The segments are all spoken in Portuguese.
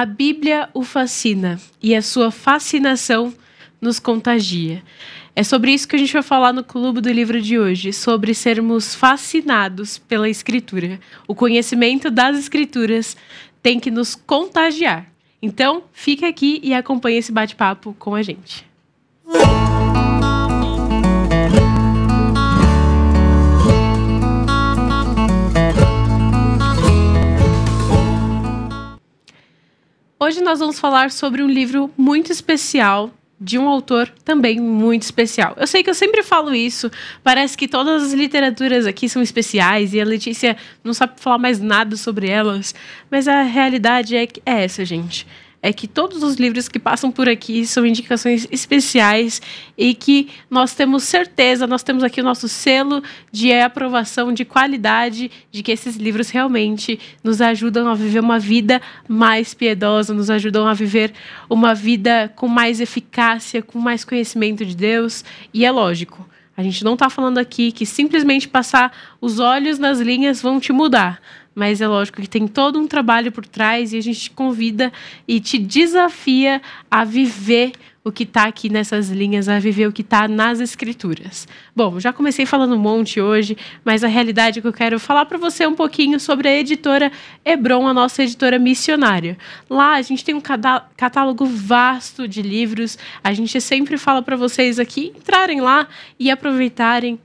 A Bíblia o fascina e a sua fascinação nos contagia. É sobre isso que a gente vai falar no Clube do Livro de hoje, sobre sermos fascinados pela Escritura. O conhecimento das Escrituras tem que nos contagiar. Então, fique aqui e acompanhe esse bate-papo com a gente. Música Hoje nós vamos falar sobre um livro muito especial de um autor também muito especial. Eu sei que eu sempre falo isso, parece que todas as literaturas aqui são especiais e a Letícia não sabe falar mais nada sobre elas, mas a realidade é, que é essa, gente é que todos os livros que passam por aqui são indicações especiais e que nós temos certeza, nós temos aqui o nosso selo de aprovação de qualidade, de que esses livros realmente nos ajudam a viver uma vida mais piedosa, nos ajudam a viver uma vida com mais eficácia, com mais conhecimento de Deus. E é lógico. A gente não está falando aqui que simplesmente passar os olhos nas linhas vão te mudar mas é lógico que tem todo um trabalho por trás e a gente te convida e te desafia a viver o que está aqui nessas linhas, a viver o que está nas escrituras. Bom, já comecei falando um monte hoje, mas a realidade é que eu quero falar para você um pouquinho sobre a editora Hebron, a nossa editora missionária. Lá a gente tem um catálogo vasto de livros, a gente sempre fala para vocês aqui entrarem lá e aproveitarem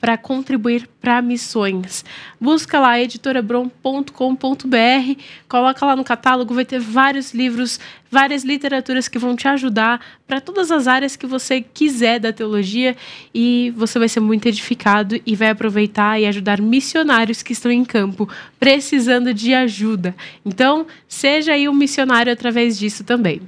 para contribuir para missões. Busca lá editorabron.com.br, coloca lá no catálogo, vai ter vários livros, várias literaturas que vão te ajudar para todas as áreas que você quiser da teologia e você vai ser muito edificado e vai aproveitar e ajudar missionários que estão em campo precisando de ajuda. Então, seja aí um missionário através disso também.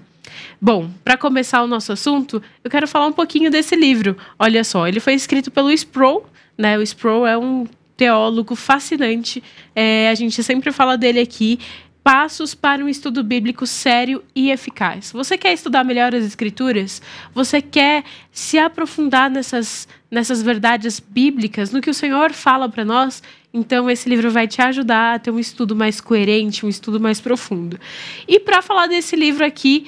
Bom, para começar o nosso assunto, eu quero falar um pouquinho desse livro. Olha só, ele foi escrito pelo Sproul né? O Sproul é um teólogo fascinante. É, a gente sempre fala dele aqui. Passos para um estudo bíblico sério e eficaz. Você quer estudar melhor as escrituras? Você quer se aprofundar nessas, nessas verdades bíblicas, no que o Senhor fala para nós? Então, esse livro vai te ajudar a ter um estudo mais coerente, um estudo mais profundo. E para falar desse livro aqui,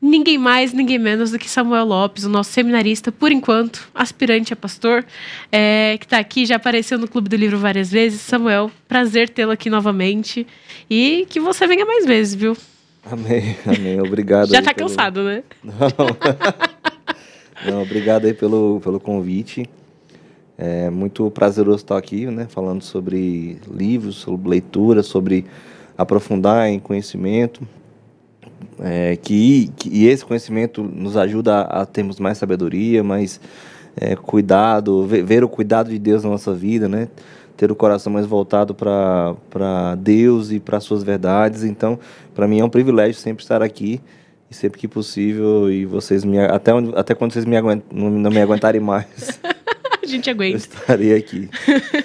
ninguém mais, ninguém menos do que Samuel Lopes, o nosso seminarista, por enquanto, aspirante a pastor, é, que está aqui, já apareceu no Clube do Livro várias vezes. Samuel, prazer tê-lo aqui novamente e que você venha mais vezes, viu? Amém, amém. Obrigado. já está pelo... cansado, né? Não. Não, obrigado aí pelo, pelo convite. É muito prazeroso estar aqui, né, falando sobre livros, sobre leitura, sobre aprofundar em conhecimento, é, que, que, e esse conhecimento nos ajuda a, a termos mais sabedoria, mais é, cuidado, ver, ver, o cuidado de Deus na nossa vida, né? Ter o coração mais voltado para Deus e para suas verdades. Então, para mim é um privilégio sempre estar aqui e sempre que possível e vocês me até onde, até quando vocês me aguentam, não, não me aguentarem mais. gente aguenta. Eu estarei aqui.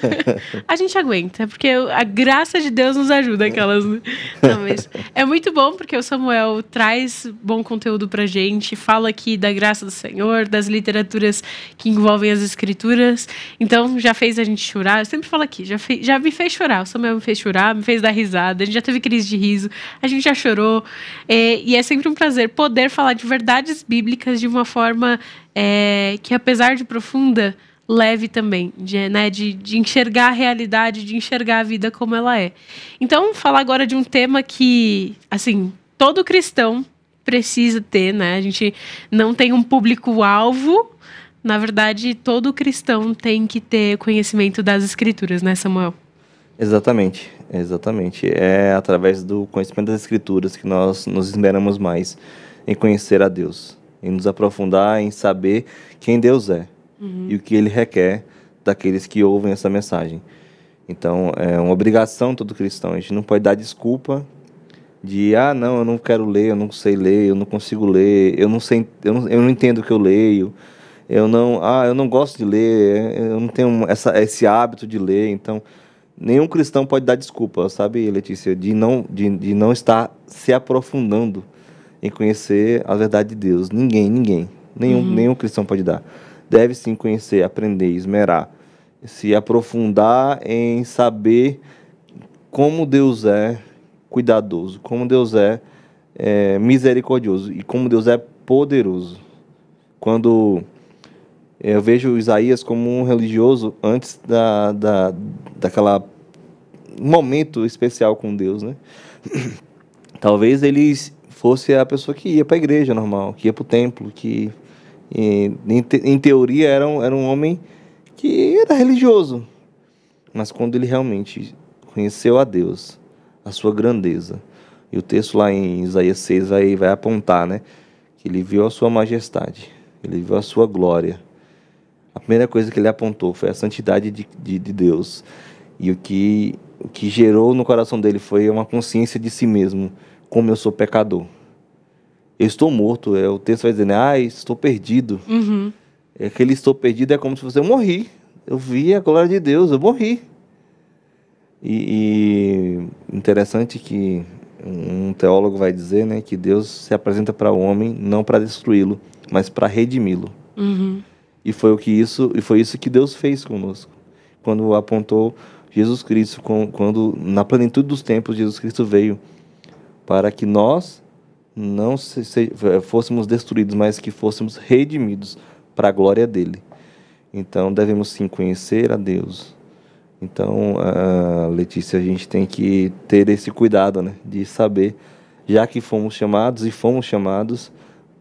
a gente aguenta, porque a graça de Deus nos ajuda aquelas. Né? Não, mas é muito bom porque o Samuel traz bom conteúdo pra gente, fala aqui da graça do Senhor, das literaturas que envolvem as escrituras. Então já fez a gente chorar. Eu sempre falo aqui, já, fez, já me fez chorar. O Samuel me fez chorar, me fez dar risada, a gente já teve crise de riso, a gente já chorou. É, e é sempre um prazer poder falar de verdades bíblicas de uma forma é, que, apesar de profunda, leve também, de, né, de, de enxergar a realidade, de enxergar a vida como ela é. Então, falar agora de um tema que, assim, todo cristão precisa ter, né? A gente não tem um público-alvo. Na verdade, todo cristão tem que ter conhecimento das escrituras, né, Samuel? Exatamente, exatamente. É através do conhecimento das escrituras que nós nos esmeramos mais em conhecer a Deus, em nos aprofundar em saber quem Deus é uhum. e o que ele requer daqueles que ouvem essa mensagem. Então, é uma obrigação todo cristão. A gente não pode dar desculpa de, ah, não, eu não quero ler, eu não sei ler, eu não consigo ler, eu não sei, eu não, eu não entendo o que eu leio. Eu não, ah, eu não gosto de ler, eu não tenho essa, esse hábito de ler, então nenhum cristão pode dar desculpa, sabe, Letícia, de não de, de não estar se aprofundando em conhecer a verdade de Deus. Ninguém, ninguém, nenhum, uhum. nenhum cristão pode dar deve sim conhecer, aprender, esmerar, se aprofundar em saber como Deus é cuidadoso, como Deus é, é misericordioso e como Deus é poderoso. Quando eu vejo Isaías como um religioso antes da, da, daquela momento especial com Deus, né? Talvez ele fosse a pessoa que ia para a igreja normal, que ia para o templo, que e, em, te, em teoria era um, era um homem que era religioso, mas quando ele realmente conheceu a Deus, a sua grandeza, e o texto lá em Isaías 6 vai, vai apontar, né? Que ele viu a sua majestade, ele viu a sua glória. A primeira coisa que ele apontou foi a santidade de, de, de Deus. E o que, o que gerou no coração dele foi uma consciência de si mesmo, como eu sou pecador eu estou morto. É, o texto vai dizendo, né? ah, estou perdido. Uhum. É aquele estou perdido é como se você eu morri. Eu vi a glória de Deus, eu morri. E, e interessante que um teólogo vai dizer, né, que Deus se apresenta para o homem não para destruí-lo, mas para redimi-lo. Uhum. E foi o que isso, e foi isso que Deus fez conosco. Quando apontou Jesus Cristo, quando na plenitude dos tempos Jesus Cristo veio para que nós não se, se, eh, fôssemos destruídos, mas que fôssemos redimidos para a glória dele. Então devemos sim conhecer a Deus. Então, a ah, Letícia, a gente tem que ter esse cuidado, né, de saber, já que fomos chamados e fomos chamados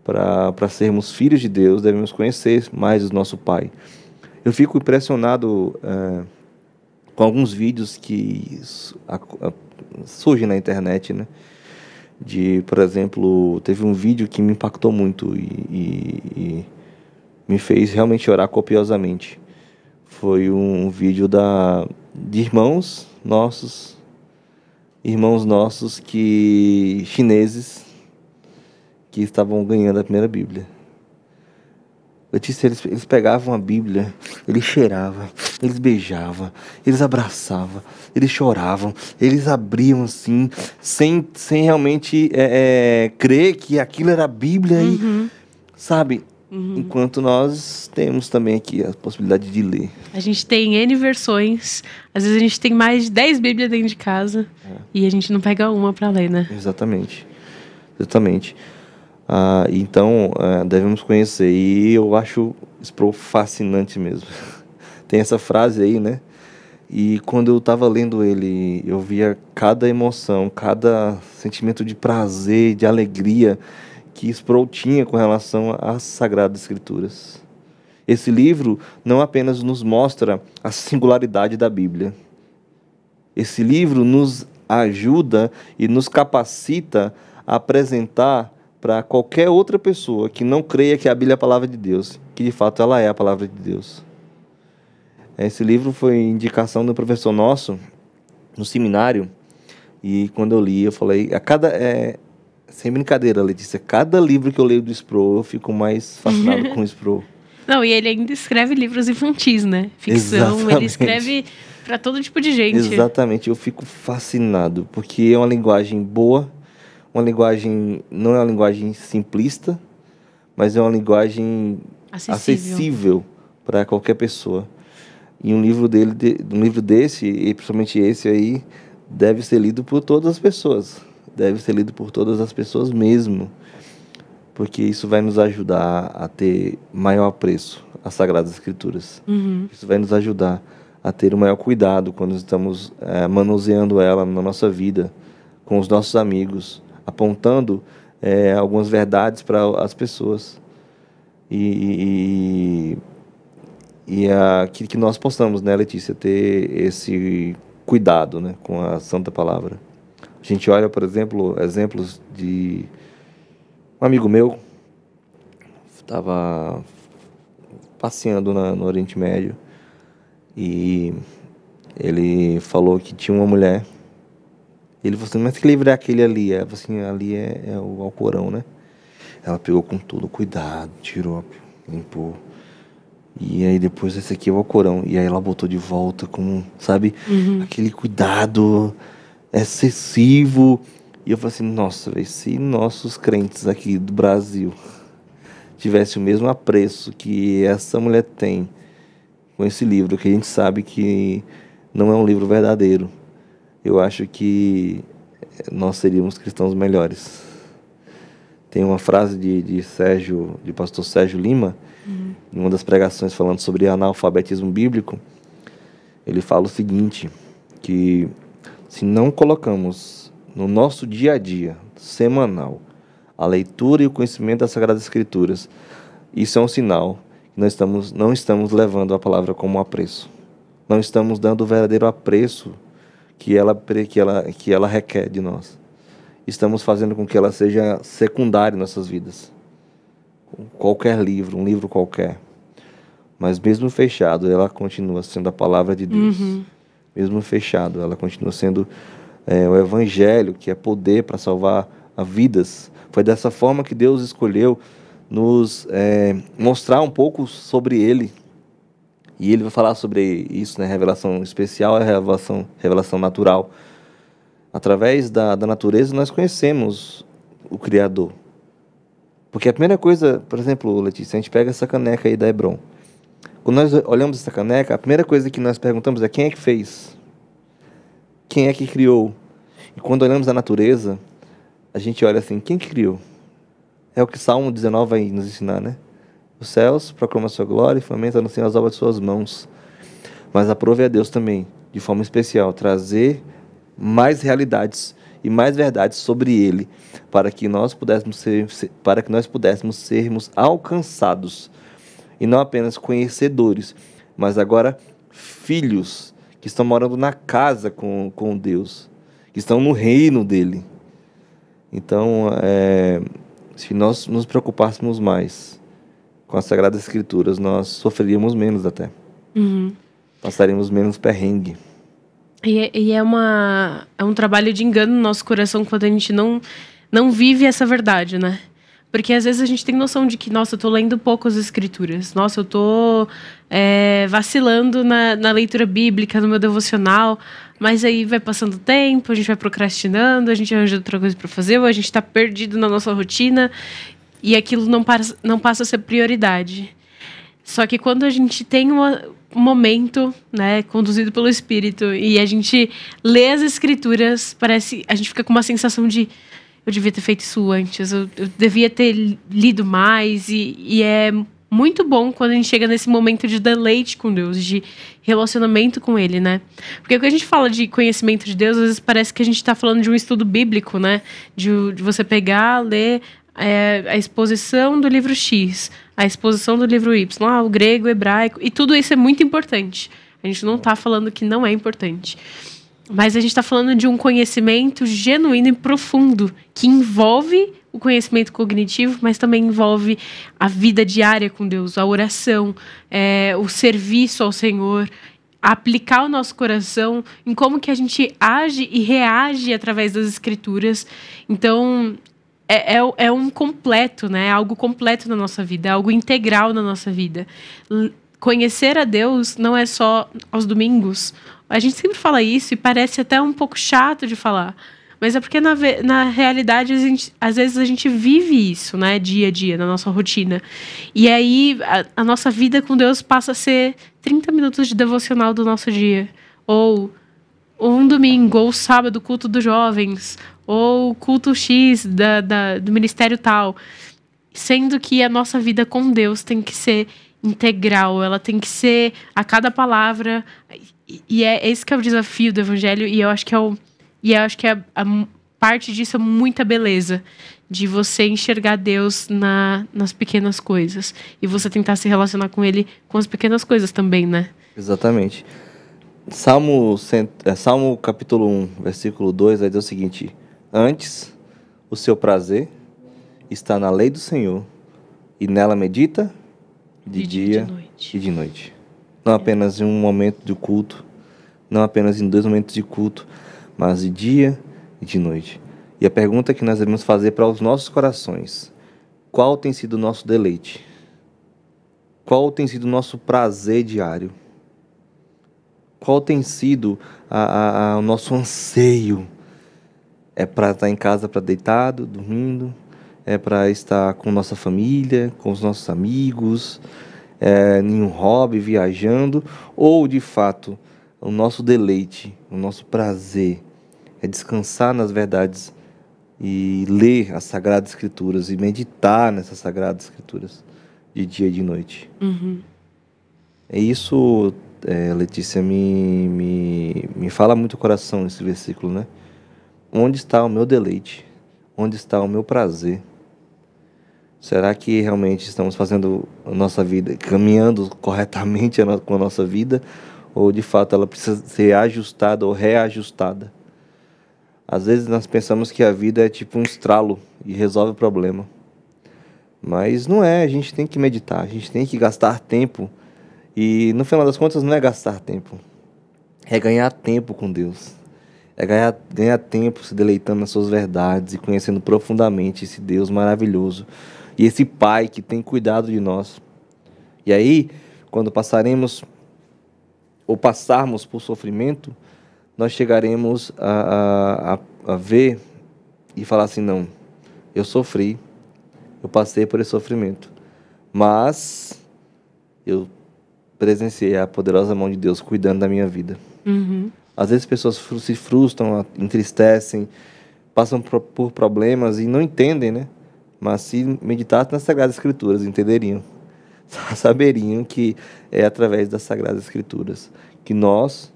para sermos filhos de Deus, devemos conhecer mais o nosso Pai. Eu fico impressionado eh, com alguns vídeos que surgem na internet, né? de, por exemplo, teve um vídeo que me impactou muito e, e, e me fez realmente orar copiosamente. Foi um, um, vídeo da, de irmãos nossos, irmãos nossos que chineses que estavam ganhando a primeira Bíblia. Letícia, eles, eles pegavam a Bíblia, eles cheiravam, eles beijavam, eles abraçavam, eles choravam, eles abriam assim, sem, sem realmente é, é, crer que aquilo era a Bíblia, uhum. e, sabe? Uhum. Enquanto nós temos também aqui a possibilidade de ler. A gente tem N versões, às vezes a gente tem mais de 10 Bíblias dentro de casa é. e a gente não pega uma para ler, né? Exatamente. Exatamente. Ah, então, é, devemos conhecer. E eu acho Sproul fascinante mesmo. Tem essa frase aí, né? E quando eu estava lendo ele, eu via cada emoção, cada sentimento de prazer, de alegria que Sproul tinha com relação às Sagradas Escrituras. Esse livro não apenas nos mostra a singularidade da Bíblia. Esse livro nos ajuda e nos capacita a apresentar para qualquer outra pessoa que não creia que a Bíblia é a palavra de Deus, que de fato ela é a palavra de Deus. Esse livro foi indicação do professor nosso no seminário e quando eu li eu falei a cada é, sem brincadeira Letícia cada livro que eu leio do Sproul eu fico mais fascinado com o Sproul. Não e ele ainda escreve livros infantis né ficção Exatamente. ele escreve para todo tipo de gente. Exatamente eu fico fascinado porque é uma linguagem boa uma linguagem, não é uma linguagem simplista, mas é uma linguagem acessível, acessível para qualquer pessoa. E um livro dele, um livro desse, e principalmente esse aí, deve ser lido por todas as pessoas. Deve ser lido por todas as pessoas mesmo. Porque isso vai nos ajudar a ter maior apreço às Sagradas Escrituras. Uhum. Isso vai nos ajudar a ter o maior cuidado quando estamos é, manuseando ela na nossa vida, com os nossos amigos, apontando é, algumas verdades para as pessoas. E, e, e é a, que, que, nós possamos, né, Letícia, ter esse cuidado né, com a Santa Palavra. A gente olha, por exemplo, exemplos de um amigo meu estava passeando na, no Oriente Médio e ele falou que tinha uma mulher ele falou assim, mas que livro é aquele ali? Ela falou assim, ali é, é o Alcorão, né? Ela pegou com todo cuidado, tirou, limpou. E aí depois esse aqui é o Alcorão. E aí ela botou de volta com, sabe, uhum. aquele cuidado excessivo. E eu falei assim, nossa, véio, se nossos crentes aqui do Brasil tivesse o mesmo apreço que essa mulher tem com esse livro, que a gente sabe que não é um livro verdadeiro eu acho que eh, nós seríamos cristãos melhores. Tem uma frase de, de Sérgio, de pastor Sérgio Lima, uhum. em uma das pregações falando sobre analfabetismo bíblico. Ele fala o seguinte, que se não colocamos no nosso dia a dia, semanal, a leitura e o conhecimento das Sagradas Escrituras, isso é um sinal que nós estamos, não estamos levando a palavra como apreço. Não estamos dando o verdadeiro apreço que ela, que ela, que ela requer de nós. Estamos fazendo com que ela seja secundária em nossas vidas. Qualquer livro, um livro qualquer. Mas mesmo fechado, ela continua sendo a palavra de Deus. Uhum. Mesmo fechado, ela continua sendo é, o evangelho, que é poder para salvar vidas. Foi dessa forma que Deus escolheu nos é, mostrar um pouco sobre Ele, e ele vai falar sobre isso, né? Revelação especial é revelação, revelação natural. Através da, da natureza nós conhecemos o Criador. Porque a primeira coisa, por exemplo, Letícia, a gente pega essa caneca aí da Hebron. Quando nós olhamos essa caneca, a primeira coisa que nós perguntamos é quem é que fez? Quem é que criou? E quando olhamos a natureza, a gente olha assim, quem que criou? É o que Salmo 19 vai nos ensinar, né? Os céus proclama a sua glória e fomenta no Senhor as obras de suas mãos. Mas aprove a Deus também, de forma especial, trazer mais realidades e mais verdades sobre ele, para que nós pudéssemos ser, para que nós pudéssemos sermos alcançados e não apenas conhecedores, mas agora filhos que estão morando na casa com, com Deus, que estão no reino dele. Então, é, se nós nos preocupássemos mais com as Sagradas Escrituras, nós sofreríamos menos até. Uhum. Passaríamos menos perrengue. E, é, e, é, uma, é um trabalho de engano no nosso coração quando a gente não, não vive essa verdade, né? Porque às vezes a gente tem noção de que, nossa, eu tô lendo pouco as escrituras. Nossa, eu tô é, vacilando na, na leitura bíblica, no meu devocional. Mas aí vai passando o tempo, a gente vai procrastinando, a gente arranja outra coisa para fazer, ou a gente tá perdido na nossa rotina. E aquilo não, para, não passa a ser prioridade. Só que quando a gente tem um momento, né, conduzido pelo Espírito, e a gente lê as Escrituras, parece a gente fica com uma sensação de eu devia ter feito isso antes, eu, eu devia ter lido mais, e, e é muito bom quando a gente chega nesse momento de deleite com Deus, de relacionamento com Ele, né? Porque quando a gente fala de conhecimento de Deus, às vezes parece que a gente está falando de um estudo bíblico, né? De, de, você pegar, ler é, a exposição do livro X, a exposição do livro Y, ah, o grego, o hebraico, e tudo isso é muito importante. A gente não está falando que não é importante. Mas a gente está falando de um conhecimento genuíno e profundo, que envolve o conhecimento cognitivo, mas também envolve a vida diária com Deus, a oração, é, o serviço ao Senhor, aplicar o nosso coração em como que a gente age e reage através das escrituras. Então, é, é, é, um completo, né? É algo completo na nossa vida, é algo integral na nossa vida. conhecer a Deus não é só aos domingos. A gente sempre fala isso e parece até um pouco chato de falar. Mas é porque na, na realidade, a gente, às vezes a gente vive isso, né? Dia a dia, na nossa rotina. E aí a, a nossa vida com Deus passa a ser 30 minutos de devocional do nosso dia. ou um domingo, ou sábado, culto dos jovens ou culto X da, da, do ministério tal. Sendo que a nossa vida com Deus tem que ser integral, ela tem que ser a cada palavra. E, é esse que é o desafio do evangelho, e eu acho que é o. E eu acho que é a, a parte disso é muita beleza. De você enxergar Deus na, nas pequenas coisas. E você tentar se relacionar com Ele com as pequenas coisas também, né? Exatamente. Salmo, é, Salmo capítulo 1, versículo 2, vai dizer o seguinte: Antes, o seu prazer está na lei do Senhor e nela medita de, de dia, dia de e de noite. Não é. apenas em um momento de culto, não apenas em dois momentos de culto, mas de dia e de noite. E a pergunta que nós devemos fazer para os nossos corações: qual tem sido o nosso deleite? Qual tem sido o nosso prazer diário? Qual tem sido a, a, a, o nosso anseio é para estar em casa, para deitado, dormindo, é para estar com nossa família, com os nossos amigos, é, em um hobby, viajando, ou de fato o nosso deleite, o nosso prazer é descansar nas verdades e ler as Sagradas Escrituras e meditar nessas Sagradas Escrituras de dia e de noite. Uhum. É isso, é, Letícia, me, me, me fala muito o coração esse versículo, né? Onde está o meu deleite? Onde está o meu prazer? Será que realmente estamos fazendo a nossa vida, caminhando corretamente com a nossa vida? Ou de fato ela precisa ser ajustada ou reajustada? Às vezes nós pensamos que a vida é tipo um estralo e resolve o problema. Mas não é, a gente tem que meditar, a gente tem que gastar tempo. E no final das contas não é gastar tempo, é ganhar tempo com Deus é ganhar, ganhar tempo se deleitando nas suas verdades e conhecendo profundamente esse Deus maravilhoso e esse Pai que tem cuidado de nós. E aí, quando passaremos ou passarmos por sofrimento, nós chegaremos a, a, a, ver e falar assim: não, eu sofri, eu passei por esse sofrimento, mas eu presenciei a poderosa mão de Deus cuidando da minha vida. Uhum. Às vezes pessoas fr se frustram, entristecem, passam por, por problemas e não entendem, né? Mas se meditassem nas Sagradas Escrituras, entenderiam. Saberiam que é através das Sagradas Escrituras que nós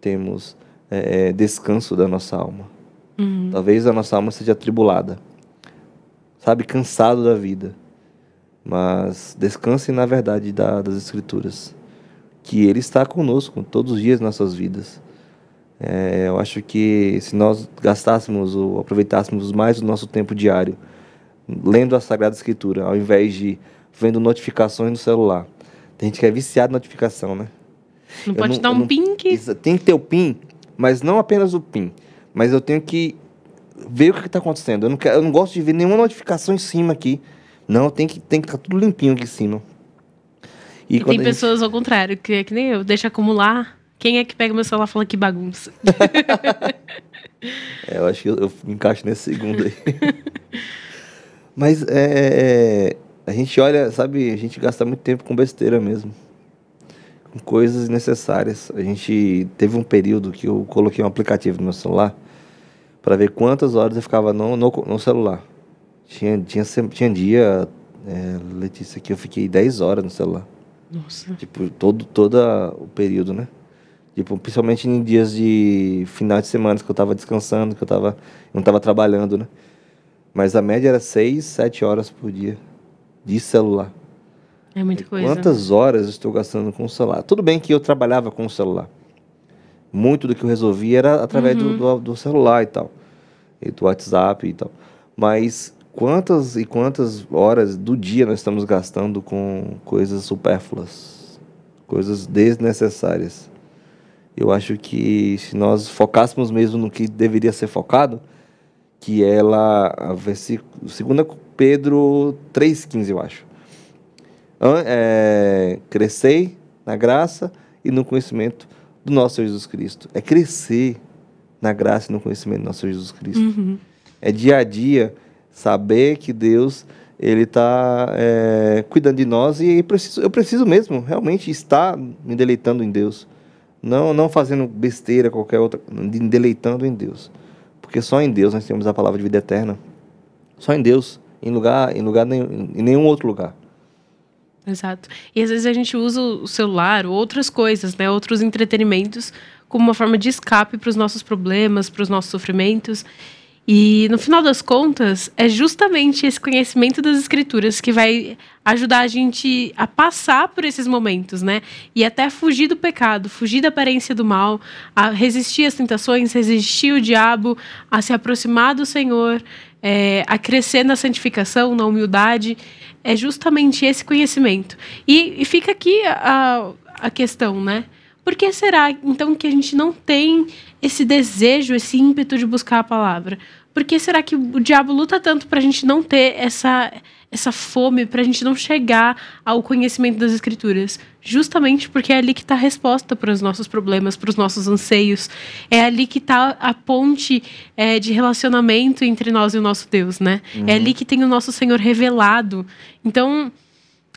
temos é, é, descanso da nossa alma. Uhum. Talvez a nossa alma seja atribulada, sabe, cansado da vida. Mas descanse na verdade da, das Escrituras, que Ele está conosco todos os dias nas nossas vidas. É, eu acho que se nós gastássemos ou aproveitássemos mais o nosso tempo diário lendo a Sagrada Escritura, ao invés de vendo notificações no celular. Tem gente que é viciado em notificação, né? Não eu pode não, dar um não, pin que... Tem que ter o pin, mas não apenas o pin. Mas eu tenho que ver o que está acontecendo. Eu não, quero, eu não gosto de ver nenhuma notificação em cima aqui. Não, tem que estar que tá tudo limpinho aqui em cima. E, e tem pessoas gente... ao contrário, que é que nem eu, deixa acumular quem é que pega meu celular e fala que bagunça? é, eu acho que eu, eu me encaixo nesse segundo aí. Mas é, é, é, a gente olha, sabe, a gente gasta muito tempo com besteira mesmo. Com coisas necessárias. A gente teve um período que eu coloquei um aplicativo no meu celular para ver quantas horas eu ficava no, no, no celular. Tinha, tinha, tinha dia, é, Letícia, que eu fiquei 10 horas no celular. Nossa. Tipo, todo, todo o período, né? Tipo, principalmente em dias de final de semana que eu estava descansando, que eu tava, não estava trabalhando, né? Mas a média era 6, 7 horas por dia de celular. É muita coisa. Quantas horas estou gastando com o celular? Tudo bem que eu trabalhava com o celular. Muito do que eu resolvia era através uhum. do, do, do, celular e tal. E do WhatsApp e tal. Mas quantas e quantas horas do dia nós estamos gastando com coisas supérfluas? Coisas desnecessárias. Eu acho que se nós focássemos mesmo no que deveria ser focado, que ela, é a versículo, 2 Pedro 3,15, eu acho. É, crescei na graça e no conhecimento do nosso Jesus Cristo. É crescer na graça e no conhecimento do nosso Jesus Cristo. Uhum. É dia a dia saber que Deus ele está é, cuidando de nós e eu é preciso, eu preciso mesmo realmente estar me deleitando em Deus. Não, não fazendo besteira, qualquer outra, deleitando em Deus. Porque só em Deus nós temos a palavra de vida eterna. Só em Deus, em lugar, em lugar nenhum, em nenhum outro lugar. Exato. E às vezes a gente usa o celular, outras coisas, né, outros entretenimentos como uma forma de escape para os nossos problemas, para os nossos sofrimentos. E no final das contas, é justamente esse conhecimento das escrituras que vai ajudar a gente a passar por esses momentos, né? E até fugir do pecado, fugir da aparência do mal, a resistir às tentações, resistir o diabo, a se aproximar do Senhor, é, a crescer na santificação, na humildade. É justamente esse conhecimento. E, e fica aqui a, a questão, né? Por que será, então, que a gente não tem esse desejo, esse ímpeto de buscar a palavra? Por que será que o diabo luta tanto para a gente não ter essa, essa fome, para a gente não chegar ao conhecimento das Escrituras? Justamente porque é ali que está a resposta para os nossos problemas, para os nossos anseios. É ali que está a ponte é, de relacionamento entre nós e o nosso Deus, né? Uhum. É ali que tem o nosso Senhor revelado. Então,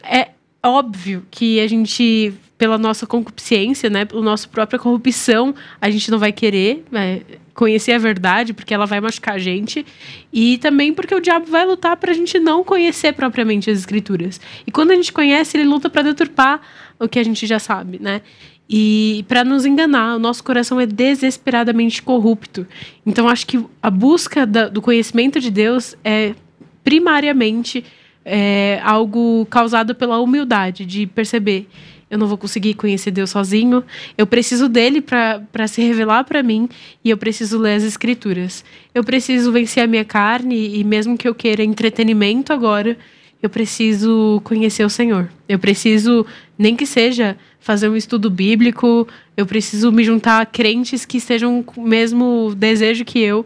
é óbvio que a gente pela nossa concupiscência, né, pela nossa própria corrupção, a gente não vai querer né, conhecer a verdade, porque ela vai machucar a gente, e também porque o diabo vai lutar para a gente não conhecer propriamente as escrituras. E quando a gente conhece, ele luta para deturpar o que a gente já sabe, né? E para nos enganar, o nosso coração é desesperadamente corrupto. Então acho que a busca da, do conhecimento de Deus é primariamente é, algo causado pela humildade de perceber eu não vou conseguir conhecer Deus sozinho. Eu preciso dele para se revelar para mim e eu preciso ler as escrituras. Eu preciso vencer a minha carne e mesmo que eu queira entretenimento agora, eu preciso conhecer o Senhor. Eu preciso, nem que seja fazer um estudo bíblico, eu preciso me juntar a crentes que estejam com o mesmo desejo que eu.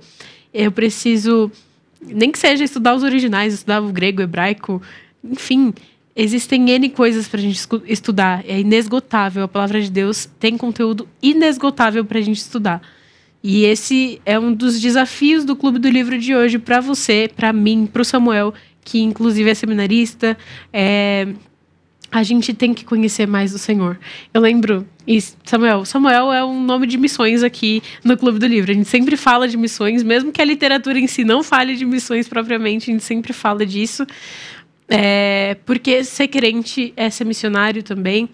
Eu preciso, nem que seja estudar os originais, estudar o grego, o hebraico, enfim, Existem N coisas para a gente estudar. É inesgotável. A palavra de Deus tem conteúdo inesgotável para a gente estudar. E esse é um dos desafios do Clube do Livro de hoje para você, para mim, para o Samuel, que inclusive é seminarista. É... A gente tem que conhecer mais o Senhor. Eu lembro, Samuel, Samuel é um nome de missões aqui no Clube do Livro. A gente sempre fala de missões, mesmo que a literatura em si não fale de missões propriamente, a gente sempre fala disso. É, porque ser crente é ser missionário também.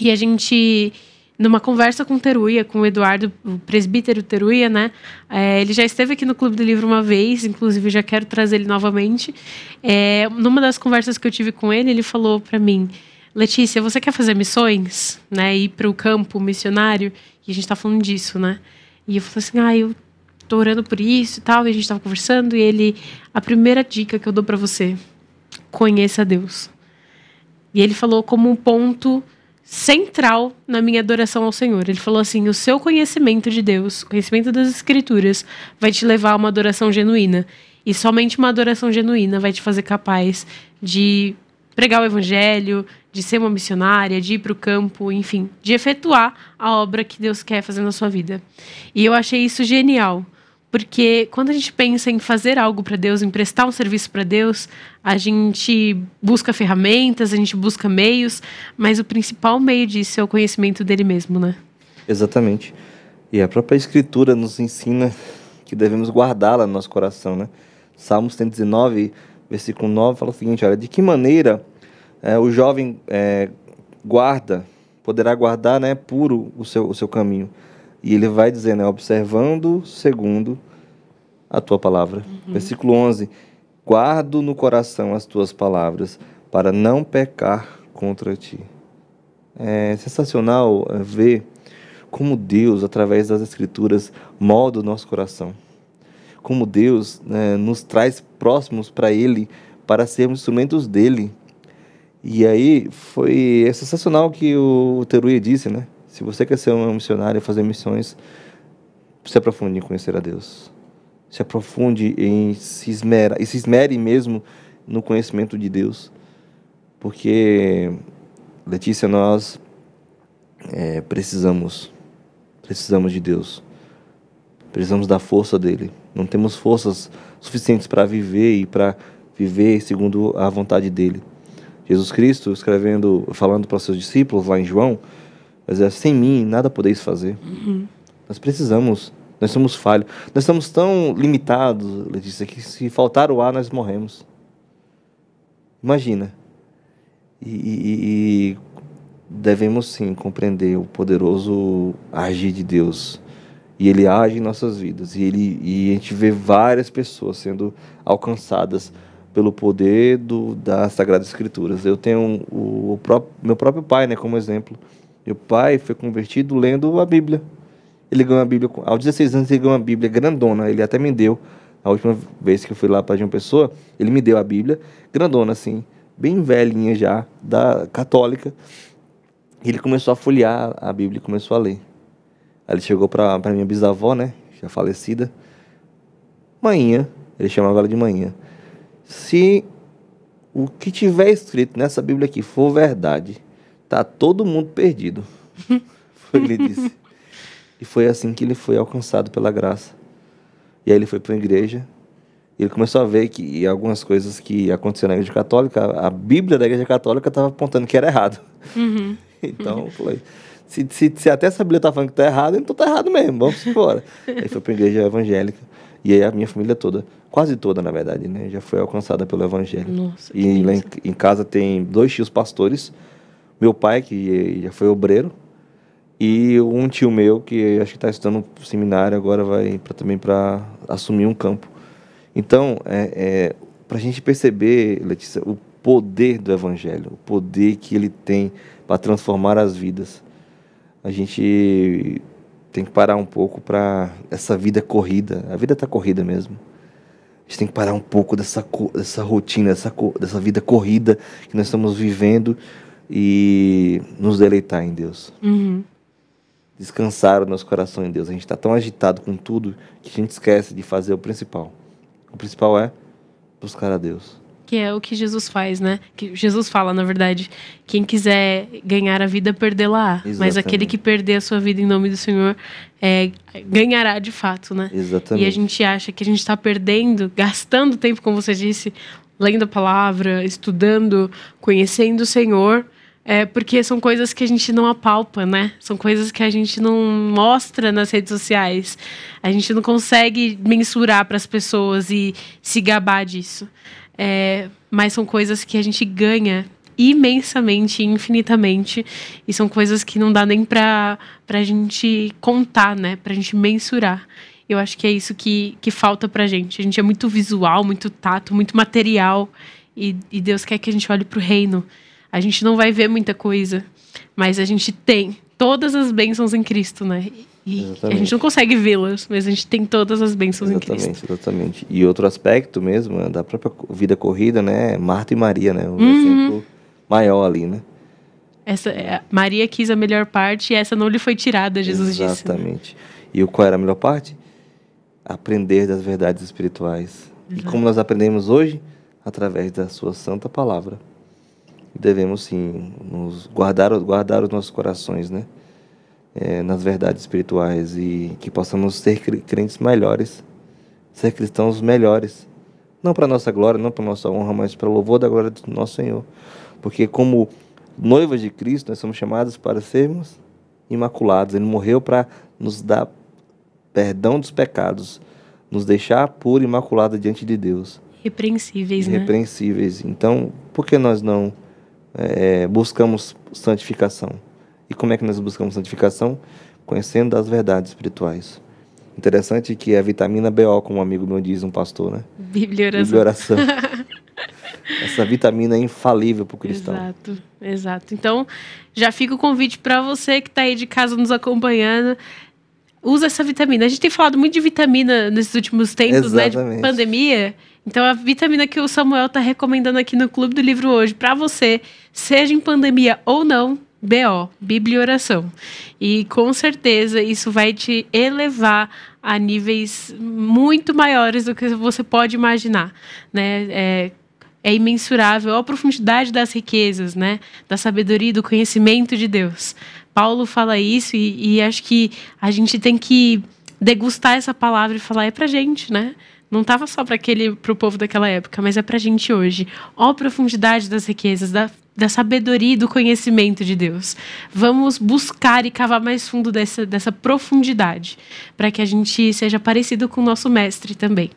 E a gente, numa conversa com o Teruia, com o Eduardo, o presbítero Teruia, né? É, ele já esteve aqui no Clube do Livro uma vez, inclusive já quero trazer ele novamente. É, numa das conversas que eu tive com ele, ele falou para mim. Letícia, você quer fazer missões, né? Ir para o campo missionário? E a gente tá falando disso, né? E eu falei assim, ah, eu tô orando por isso e tal. E a gente tava conversando. E ele, a primeira dica que eu dou para você conheça Deus. E ele falou como um ponto central na minha adoração ao Senhor. Ele falou assim: o seu conhecimento de Deus, conhecimento das Escrituras, vai te levar a uma adoração genuína. E somente uma adoração genuína vai te fazer capaz de pregar o evangelho, de ser uma missionária, de ir para o campo, enfim, de efetuar a obra que Deus quer fazer na sua vida. E eu achei isso genial porque quando a gente pensa em fazer algo para Deus, em prestar um serviço para Deus, a gente busca ferramentas, a gente busca meios, mas o principal meio disso é o conhecimento dele mesmo, né? Exatamente. E a própria Escritura nos ensina que devemos guardá-la no nosso coração, né? Salmos 119, versículo 9, fala o seguinte: olha, de que maneira é, o jovem é, guarda, poderá guardar né, puro o seu, o seu caminho? E ele vai dizer, né, observando segundo a tua palavra. Uhum. Versículo 11: Guardo no coração as tuas palavras, para não pecar contra ti. É sensacional é, ver como Deus, através das Escrituras, molda o nosso coração. Como Deus né, nos traz próximos para Ele, para sermos instrumentos dEle. E aí foi é sensacional que o Teruia disse, né? Se você quer ser um missionário, fazer missões, se aprofunde em conhecer a Deus. Se aprofunde em se esmera, e se esmere mesmo no conhecimento de Deus. Porque, Letícia, nós é, precisamos, precisamos de Deus. Precisamos da força dele. Não temos forças suficientes para viver e para viver segundo a vontade dele. Jesus Cristo escrevendo, falando para seus discípulos lá em João, mas é, sem mim nada podeis fazer. Uhum. Nós precisamos. Nós somos falhos. Nós estamos tão limitados, Letícia, que se faltar o ar, nós morremos. Imagina. E, e, e devemos sim compreender o poderoso agir de Deus. E ele age em nossas vidas. E, ele, e a gente vê várias pessoas sendo alcançadas pelo poder do, das Sagradas Escrituras. Eu tenho o, o próprio, meu próprio pai né, como exemplo. Meu pai foi convertido lendo a Bíblia. Ele ganhou a Bíblia, aos 16 anos ele ganhou uma Bíblia grandona, ele até me deu. A última vez que eu fui lá para João Pessoa, ele me deu a Bíblia, grandona assim, bem velhinha já, da católica. Ele começou a folhear a Bíblia e começou a ler. Aí ele chegou para minha bisavó, né, já falecida. Manhã, ele chamava ela de manhã. Se o que tiver escrito nessa Bíblia aqui for verdade, Tá todo mundo perdido. Foi ele disse. E foi assim que ele foi alcançado pela graça. E aí ele foi para a igreja. E ele começou a ver que algumas coisas que aconteciam na igreja católica, a Bíblia da igreja católica estava apontando que era errado. Uhum. Então, uhum. se, se, se, até essa Bíblia está falando que está errado, então está errado mesmo, vamos embora. aí foi para a igreja evangélica. E aí a minha família toda, quase toda, na verdade, né, já foi alcançada pelo evangelho. Nossa, e lá em, em, casa tem dois tios pastores, meu pai, que já foi obreiro, e um tio meu, que acho que está estudando seminário agora, vai pra, também para assumir um campo. Então, é, é para a gente perceber, Letícia, o poder do Evangelho, o poder que ele tem para transformar as vidas. A gente tem que parar um pouco para essa vida corrida. A vida está corrida mesmo. A gente tem que parar um pouco dessa, dessa rotina, dessa, dessa vida corrida que nós estamos vivendo e nos deleitar em Deus. Uhum. Descansar o nosso coração em Deus. A gente está tão agitado com tudo que a gente esquece de fazer o principal. O principal é buscar a Deus. Que é o que Jesus faz, né? Que Jesus fala, na verdade, quem quiser ganhar a vida, perdê-la. Mas aquele que perder a sua vida em nome do Senhor é, ganhará de fato, né? Exatamente. E a gente acha que a gente está perdendo, gastando tempo, como você disse, lendo a palavra, estudando, conhecendo o Senhor, é, porque são coisas que a gente não apalpa, né? São coisas que a gente não mostra nas redes sociais. A gente não consegue mensurar para as pessoas e se gabar disso. É, mas são coisas que a gente ganha imensamente, infinitamente. E são coisas que não dá nem para a gente contar, né? Para a gente mensurar. Eu acho que é isso que, que falta para a gente. A gente é muito visual, muito tato, muito material. E, e Deus quer que a gente olhe para o reino a gente não vai ver muita coisa, mas a gente tem todas as bênçãos em Cristo, né? E exatamente. a gente não consegue vê-las, mas a gente tem todas as bênçãos exatamente, em Cristo. Exatamente. E outro aspecto mesmo é da própria vida corrida, né? Marta e Maria, né? O uhum. exemplo maior ali, né? Essa, é, Maria quis a melhor parte e essa não lhe foi tirada, Jesus né? exatamente. disse. Exatamente. Né? E qual era a melhor parte? Aprender das verdades espirituais. Exato. E como nós aprendemos hoje? Através da sua santa palavra devemos sim nos guardar, guardar os nossos corações, né? É, nas verdades espirituais e que possamos ser crentes melhores, ser cristãos melhores, não para nossa glória, não para nossa honra, mas para o louvor da glória do nosso Senhor, porque como noivas de Cristo nós somos chamados para sermos imaculados. Ele morreu para nos dar perdão dos pecados, nos deixar pura imaculada diante de Deus. Repreensíveis, né? Repreensíveis. Então, por que nós não é, buscamos santificação. E como é que nós buscamos santificação? Conhecendo as verdades espirituais. Interessante que a vitamina BO, como um amigo meu diz, um pastor, né? Bíblia oração. Biblioração. oração. Essa vitamina é infalível para o cristão. Exato, exato. Então, já fica o convite para você que está aí de casa nos acompanhando usa essa vitamina. A gente tem falado muito de vitamina nesses últimos tempos, Exatamente. né? De pandemia. Então, a vitamina que o Samuel está recomendando aqui no Clube do Livro hoje para você, seja em pandemia ou não, BO, Oração E com certeza isso vai te elevar a níveis muito maiores do que você pode imaginar, né? É, é imensurável a profundidade das riquezas, né? Da sabedoria e do conhecimento de Deus. Paulo fala isso e, e acho que a gente tem que degustar essa palavra e falar é pra gente, né? Não estava só para aquele pro povo daquela época, mas é pra gente hoje. Ó profundidade das riquezas, da, da sabedoria e do conhecimento de Deus. Vamos buscar e cavar mais fundo dessa, dessa profundidade, para que a gente seja parecido com o nosso mestre também.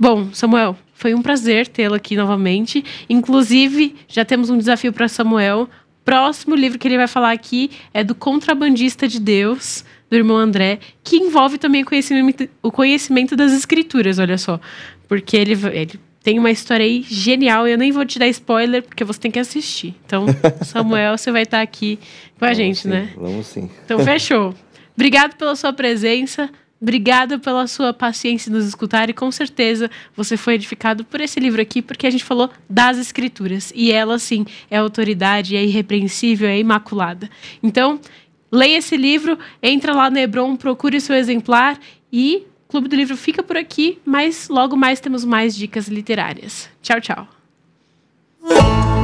Bom, Samuel, foi um prazer tê-lo aqui novamente. Inclusive, já temos um desafio para Samuel próximo livro que ele vai falar aqui é do Contrabandista de Deus, do irmão André, que envolve também o conhecimento, o conhecimento das escrituras, olha só. Porque ele, ele tem uma história aí genial. Eu nem vou te dar spoiler, porque você tem que assistir. Então, Samuel, você vai estar aqui com a vamos gente, sim, né? Vamos sim. Então, fechou. Obrigado pela sua presença. Obrigada pela sua paciência em nos escutar e com certeza você foi edificado por esse livro aqui, porque a gente falou das escrituras e ela sim é autoridade, é irrepreensível, é imaculada. Então, leia esse livro, entra lá no Hebron, procure seu exemplar e o Clube do Livro fica por aqui, mas logo mais temos mais dicas literárias. Tchau, tchau.